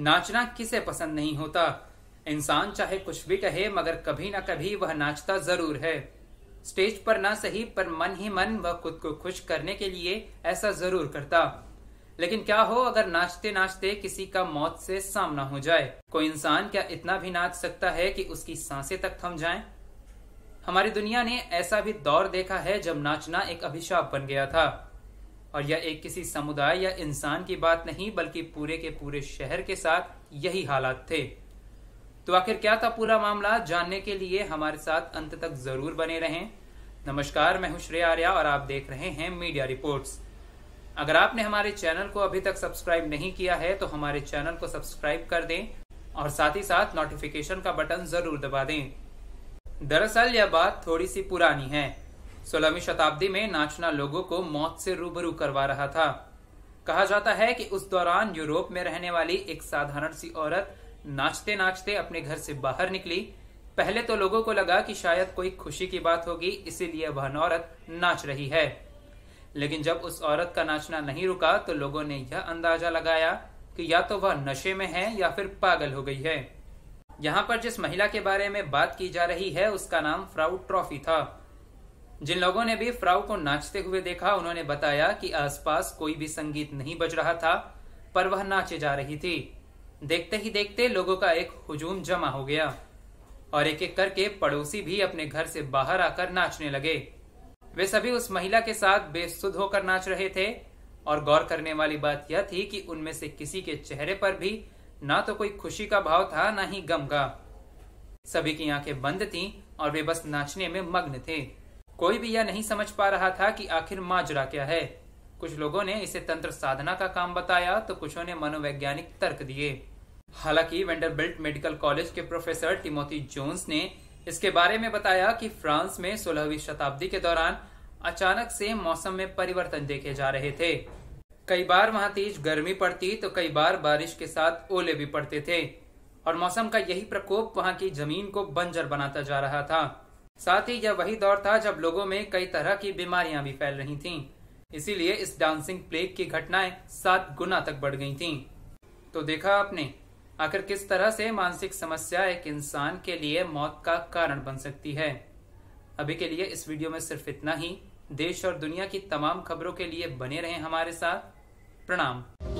नाचना किसे पसंद नहीं होता इंसान चाहे कुछ भी कहे मगर कभी ना कभी वह नाचता जरूर है स्टेज पर ना सही पर मन ही मन वह खुद को खुश करने के लिए ऐसा जरूर करता लेकिन क्या हो अगर नाचते नाचते किसी का मौत से सामना हो जाए कोई इंसान क्या इतना भी नाच सकता है कि उसकी सांसें तक थम जाएं? हमारी दुनिया ने ऐसा भी दौर देखा है जब नाचना एक अभिशाप बन गया था और यह एक किसी समुदाय या इंसान की बात नहीं बल्कि पूरे के पूरे शहर के साथ यही हालात थे तो आखिर क्या था पूरा मामला जानने के लिए हमारे साथ अंत तक जरूर बने रहें नमस्कार मैं हूं श्रेय आर्या और आप देख रहे हैं मीडिया रिपोर्ट्स अगर आपने हमारे चैनल को अभी तक सब्सक्राइब नहीं किया है तो हमारे चैनल को सब्सक्राइब कर दें और साथ ही साथ नोटिफिकेशन का बटन जरूर दबा दें दरअसल यह बात थोड़ी सी पुरानी है सोलहवीं शताब्दी में नाचना लोगों को मौत से रूबरू करवा रहा था कहा जाता है कि उस दौरान यूरोप में रहने वाली एक साधारण सी औरत नाचते नाचते अपने घर से बाहर निकली पहले तो लोगों को लगा कि शायद कोई खुशी की बात होगी इसीलिए वह औरत नाच रही है लेकिन जब उस औरत का नाचना नहीं रुका तो लोगों ने यह अंदाजा लगाया कि या तो वह नशे में है या फिर पागल हो गई है यहाँ पर जिस महिला के बारे में बात की जा रही है उसका नाम फ्राउड ट्रॉफी था जिन लोगों ने भी फ्राउ को नाचते हुए देखा उन्होंने बताया कि आसपास कोई भी संगीत नहीं बज रहा था पर वह नाचे जा रही थी देखते ही देखते लोगों का एक हुजूम जमा हो गया और एक एक करके पड़ोसी भी अपने घर से बाहर आकर नाचने लगे वे सभी उस महिला के साथ बेसुध होकर नाच रहे थे और गौर करने वाली बात यह थी कि उनमें से किसी के चेहरे पर भी ना तो कोई खुशी का भाव था ना ही गम का सभी की आंखें बंद थीं और वे बस नाचने में मग्न थे कोई भी यह नहीं समझ पा रहा था कि आखिर माजरा क्या है कुछ लोगों ने इसे तंत्र साधना का काम बताया तो कुछों ने मनोवैज्ञानिक तर्क दिए हालांकि वेंडरबिल्ट मेडिकल कॉलेज के प्रोफेसर टिमोथी जोन्स ने इसके बारे में बताया कि फ्रांस में सोलहवीं शताब्दी के दौरान अचानक से मौसम में परिवर्तन देखे जा रहे थे कई बार वहां तेज गर्मी पड़ती तो कई बार बारिश के साथ ओले भी पड़ते थे और मौसम का यही प्रकोप वहां की जमीन को बंजर बनाता जा रहा था साथ ही यह वही दौर था जब लोगों में कई तरह की बीमारियां भी फैल रही थीं। इसीलिए इस डांसिंग प्लेग की घटनाएं सात गुना तक बढ़ गई थीं। तो देखा आपने आखिर किस तरह से मानसिक समस्या एक इंसान के लिए मौत का कारण बन सकती है अभी के लिए इस वीडियो में सिर्फ इतना ही देश और दुनिया की तमाम खबरों के लिए बने रहे हमारे साथ प्रणाम